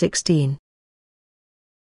16.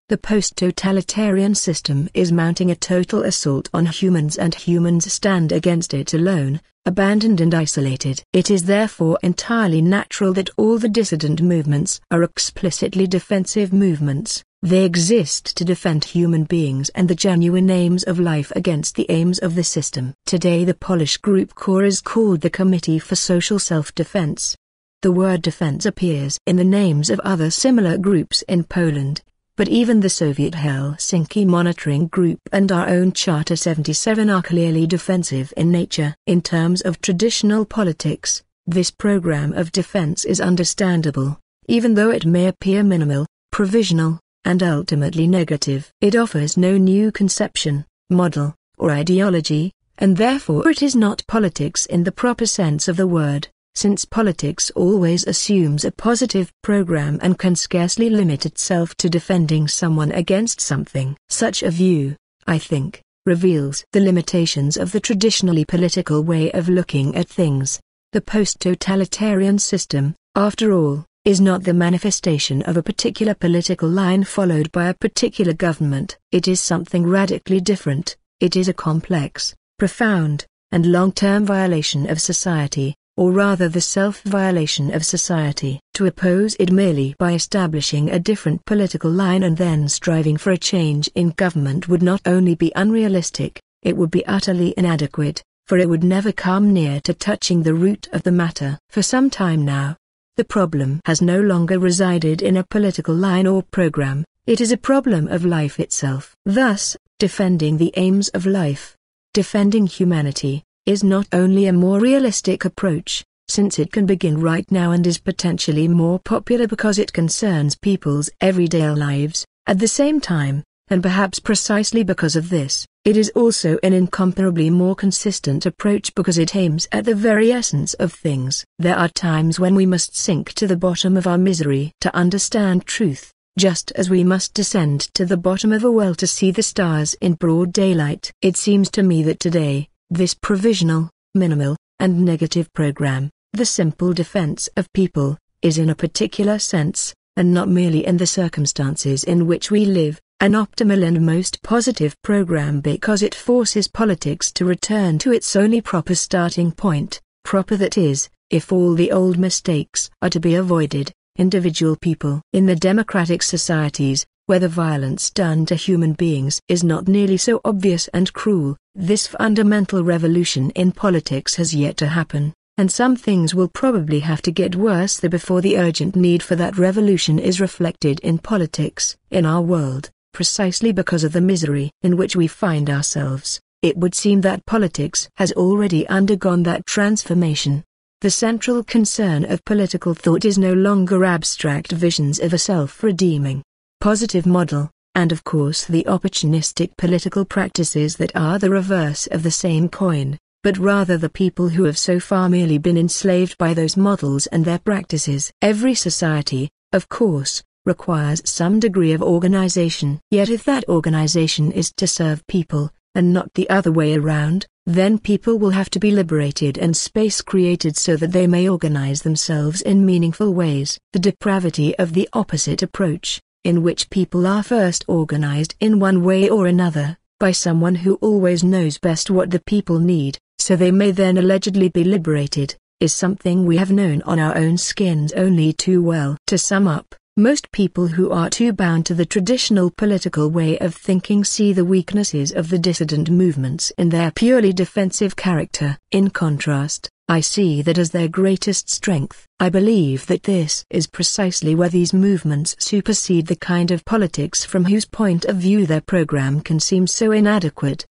The post-totalitarian system is mounting a total assault on humans and humans stand against it alone, abandoned and isolated. It is therefore entirely natural that all the dissident movements are explicitly defensive movements. They exist to defend human beings and the genuine aims of life against the aims of the system. Today the Polish group core is called the Committee for Social Self-Defense. The word defense appears in the names of other similar groups in Poland, but even the Soviet Helsinki Monitoring Group and our own Charter 77 are clearly defensive in nature. In terms of traditional politics, this program of defense is understandable, even though it may appear minimal, provisional, and ultimately negative. It offers no new conception, model, or ideology, and therefore it is not politics in the proper sense of the word since politics always assumes a positive program and can scarcely limit itself to defending someone against something. Such a view, I think, reveals the limitations of the traditionally political way of looking at things. The post-totalitarian system, after all, is not the manifestation of a particular political line followed by a particular government. It is something radically different, it is a complex, profound, and long-term violation of society, or rather the self-violation of society, to oppose it merely by establishing a different political line and then striving for a change in government would not only be unrealistic, it would be utterly inadequate, for it would never come near to touching the root of the matter. For some time now, the problem has no longer resided in a political line or program, it is a problem of life itself. Thus, defending the aims of life, defending humanity, is not only a more realistic approach, since it can begin right now and is potentially more popular because it concerns people's everyday lives, at the same time, and perhaps precisely because of this, it is also an incomparably more consistent approach because it aims at the very essence of things. There are times when we must sink to the bottom of our misery to understand truth, just as we must descend to the bottom of a well to see the stars in broad daylight. It seems to me that today, this provisional, minimal, and negative program, the simple defense of people, is in a particular sense, and not merely in the circumstances in which we live, an optimal and most positive program because it forces politics to return to its only proper starting point, proper that is, if all the old mistakes are to be avoided, individual people. In the democratic societies, where the violence done to human beings is not nearly so obvious and cruel, this fundamental revolution in politics has yet to happen, and some things will probably have to get worse before the urgent need for that revolution is reflected in politics, in our world, precisely because of the misery in which we find ourselves. It would seem that politics has already undergone that transformation. The central concern of political thought is no longer abstract visions of a self-redeeming, positive model, and of course the opportunistic political practices that are the reverse of the same coin, but rather the people who have so far merely been enslaved by those models and their practices. Every society, of course, requires some degree of organization. Yet if that organization is to serve people, and not the other way around, then people will have to be liberated and space created so that they may organize themselves in meaningful ways. The depravity of the opposite approach, in which people are first organized in one way or another, by someone who always knows best what the people need, so they may then allegedly be liberated, is something we have known on our own skins only too well. To sum up, most people who are too bound to the traditional political way of thinking see the weaknesses of the dissident movements in their purely defensive character. In contrast, I see that as their greatest strength. I believe that this is precisely where these movements supersede the kind of politics from whose point of view their program can seem so inadequate,